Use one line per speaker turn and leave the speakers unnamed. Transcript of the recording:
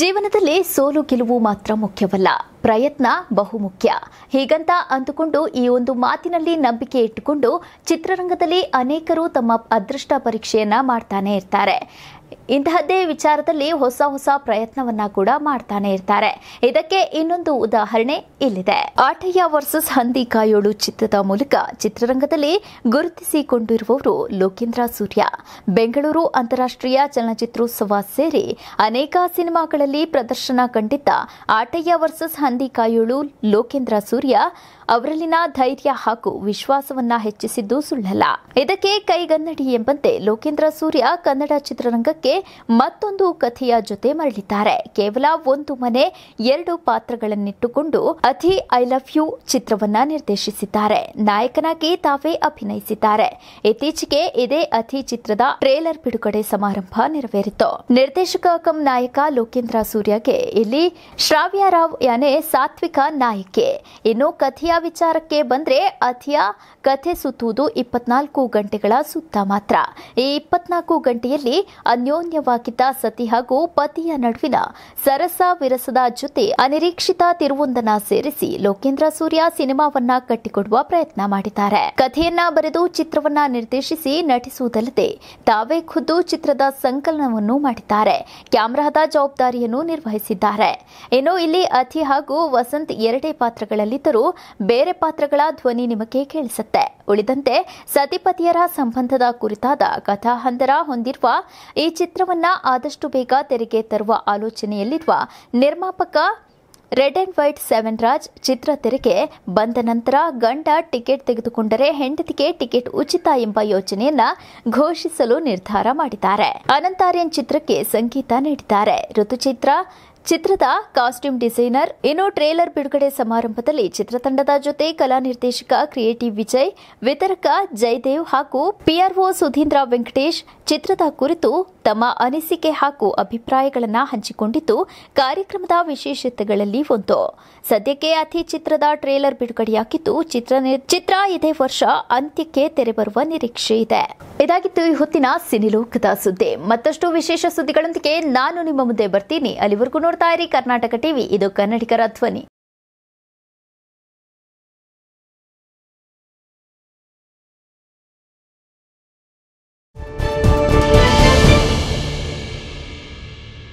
ಜೀವನದಲ್ಲಿ ಸೋಲು ಗೆಲುವು ಮಾತ್ರ ಮುಖ್ಯವಲ್ಲ ಪ್ರಯತ್ನ ಬಹುಮುಖ್ಯ ಹೀಗಂತ ಅಂದುಕೊಂಡು ಈ ಒಂದು ಮಾತಿನಲ್ಲಿ ನಂಬಿಕೆ ಇಟ್ಟುಕೊಂಡು ಚಿತ್ರರಂಗದಲ್ಲಿ ಅನೇಕರು ತಮ್ಮ ಅದೃಷ್ಟ ಪರೀಕ್ಷೆಯನ್ನ ಮಾಡ್ತಾನೆ ಇರ್ತಾರೆ ಇಂತಹದ್ದೇ ವಿಚಾರದಲ್ಲಿ ಹೊಸ ಹೊಸ ಪ್ರಯತ್ನವನ್ನ ಕೂಡ ಮಾಡ್ತಾನೆ ಇರ್ತಾರೆ ಇದಕ್ಕೆ ಇನ್ನೊಂದು ಉದಾಹರಣೆ ಇಲ್ಲಿದೆ ಆಟಯ್ಯ ವರ್ಸಸ್ ಹಂದಿ ಕಾಯೋಳು ಚಿತ್ರದ ಮೂಲಕ ಚಿತ್ರರಂಗದಲ್ಲಿ ಗುರುತಿಸಿಕೊಂಡಿರುವವರು ಲೋಕೇಂದ್ರ ಸೂರ್ಯ ಬೆಂಗಳೂರು ಅಂತಾರಾಷ್ಟ್ರೀಯ ಚಲನಚಿತ್ರೋತ್ಸವ ಸೇರಿ ಅನೇಕ ಸಿನಿಮಾಗಳಲ್ಲಿ ಪ್ರದರ್ಶನ ಕಂಡಿದ್ದ ಆಟಯ್ಯ ವರ್ಸಸ್ ನಂದಿಕಾಯೋಳು ಲೋಕೇಂದ್ರ ಸೂರ್ಯ ಅವರಲ್ಲಿನ ಧೈರ್ಯ ಹಾಗೂ ವಿಶ್ವಾಸವನ್ನ ಹೆಚ್ಚಿಸಿದ್ದು ಸುಳ್ಳಲ್ಲ ಇದಕ್ಕೆ ಕೈಗನ್ನಡಿ ಎಂಬಂತೆ ಲೋಕೇಂದ್ರ ಸೂರ್ಯ ಕನ್ನಡ ಚಿತ್ರರಂಗಕ್ಕೆ ಮತ್ತೊಂದು ಕಥೆಯ ಜೊತೆ ಮರಳಿದ್ದಾರೆ ಕೇವಲ ಒಂದು ಮನೆ ಎರಡು ಪಾತ್ರಗಳನ್ನಿಟ್ಟುಕೊಂಡು ಅತಿ ಐ ಲವ್ ಯು ಚಿತ್ರವನ್ನ ನಿರ್ದೇಶಿಸಿದ್ದಾರೆ ನಾಯಕನಾಗಿ ತಾವೇ ಅಭಿನಯಿಸಿದ್ದಾರೆ ಇತ್ತೀಚೆಗೆ ಇದೇ ಅತಿ ಚಿತ್ರದ ಟ್ರೇಲರ್ ಬಿಡುಗಡೆ ಸಮಾರಂಭ ನೆರವೇರಿತು ನಿರ್ದೇಶಕ ಕಂ ನಾಯಕ ಲೋಕೇಂದ್ರ ಸೂರ್ಯಗೆ ಇಲ್ಲಿ ಶ್ರಾವ್ಯ ರಾವ್ ಯಾನೆ ಸಾತ್ವಿಕ ನಾಯಕಿ ಇನ್ನು ಕಥೆಯ ವಿಚಾರಕ್ಕೆ ಬಂದರೆ ಅಥಿಯ ಕಥೆ ಸುತ್ತುವುದು ಇಪ್ಪತ್ನಾಲ್ಕು ಗಂಟೆಗಳ ಸುತ್ತ ಮಾತ್ರ ಈ ಇಪ್ಪತ್ನಾಲ್ಕು ಗಂಟೆಯಲ್ಲಿ ಅನ್ಯೋನ್ಯವಾಗಿದ್ದ ಸತಿ ಹಾಗೂ ಪತಿಯ ನಡುವಿನ ಸರಸ ವಿರಸದ ಜೊತೆ ಅನಿರೀಕ್ಷಿತ ತಿರುವೊಂದನ ಸೇರಿಸಿ ಲೋಕೇಂದ್ರ ಸೂರ್ಯ ಸಿನಿಮಾವನ್ನ ಕಟ್ಟಿಕೊಡುವ ಪ್ರಯತ್ನ ಮಾಡಿದ್ದಾರೆ ಕಥೆಯನ್ನ ಬರೆದು ಚಿತ್ರವನ್ನ ನಿರ್ದೇಶಿಸಿ ನಟಿಸುವುದಲ್ಲದೆ ತಾವೇ ಖುದ್ದು ಚಿತ್ರದ ಸಂಕಲನವನ್ನು ಮಾಡಿದ್ದಾರೆ ಕ್ಯಾಮೆರಾದ ಜವಾಬ್ದಾರಿಯನ್ನು ನಿರ್ವಹಿಸಿದ್ದಾರೆ ಇನ್ನು ಇಲ್ಲಿ ಅತಿ ಹಾಗೂ ಹಾಗೂ ವಸಂತ್ ಎರಡೇ ಪಾತ್ರಗಳಲ್ಲಿದ್ದರೂ ಬೇರೆ ಪಾತ್ರಗಳ ಧ್ವನಿ ನಿಮಗೆ ಕೇಳಿಸುತ್ತೆ ಉಳಿದಂತೆ ಸತಿಪತಿಯರ ಸಂಬಂಧದ ಕುರಿತಾದ ಕಥಾಹಂದರ ಹೊಂದಿರುವ ಈ ಚಿತ್ರವನ್ನ ಆದಷ್ಟು ಬೇಗ ತೆರೆಗೆ ತರುವ ಆಲೋಚನೆಯಲ್ಲಿರುವ ನಿರ್ಮಾಪಕ red and white seven Raj ಚಿತ್ರ ತೆರೆಗೆ ಬಂದ ನಂತರ ಗಂಡ ಟಿಕೆಟ್ ತೆಗೆದುಕೊಂಡರೆ ಹೆಂಡತಿಗೆ ಟಿಕೆಟ್ ಉಚಿತ ಎಂಬ ಯೋಚನೆಯನ್ನ ಘೋಷಿಸಲು ನಿರ್ಧಾರ ಮಾಡಿದ್ದಾರೆ ಅನಂತಾರ್ಯನ್ ಚಿತ್ರಕ್ಕೆ ಸಂಗೀತ ನೀಡಿದ್ದಾರೆ ಋತುಚಿತ್ರ ಚಿತ್ರದ ಕಾಸ್ಟ್ಯೂಮ್ ಡಿಸೈನರ್ ಇನ್ನು ಟ್ರೇಲರ್ ಬಿಡುಗಡೆ ಸಮಾರಂಭದಲ್ಲಿ ಚಿತ್ರತಂಡದ ಜೊತೆ ಕಲಾ ನಿರ್ದೇಶಕ ಕ್ರಿಯೇಟಿವ್ ವಿಜಯ್ ವಿತರಕ ಜಯದೇವ್ ಹಾಗೂ ಪಿಆರ್ಒ ಸುಧೀಂದ್ರ ವೆಂಕಟೇಶ್ ಚಿತ್ರದ ಕುರಿತು ತಮ್ಮ ಅನಿಸಿಕೆ ಹಾಗೂ ಅಭಿಪ್ರಾಯಗಳನ್ನು ಹಂಚಿಕೊಂಡಿದ್ದು ಕಾರ್ಯಕ್ರಮದ ವಿಶೇಷತೆಗಳಲ್ಲಿ ಒಂದು ಸದ್ಯಕ್ಕೆ ಅತಿ ಚಿತ್ರದ ಟ್ರೇಲರ್ ಬಿಡುಗಡೆಯಾಗಿದ್ದು ಚಿತ್ರ ಚಿತ್ರ ಇದೇ ವರ್ಷ ಅಂತ್ಯಕ್ಕೆ ಬರುವ ನಿರೀಕ್ಷೆ ಇದೆ ಇದಾಗಿತ್ತು ಈ ಹೊತ್ತಿನ ಸಿನಿಲೋಕದ ಸುದ್ದಿ ಮತ್ತಷ್ಟು ವಿಶೇಷ ಸುದ್ದಿಗಳೊಂದಿಗೆ ನಾನು ನಿಮ್ಮ ಮುಂದೆ ಬರ್ತೀನಿ ಅಲ್ಲಿವರೆಗೂ ನೋಡ್ತಾ ಇರಿ ಕರ್ನಾಟಕ ಟಿವಿ ಇದು ಕನ್ನಡಿಗರ ಧ್ವನಿ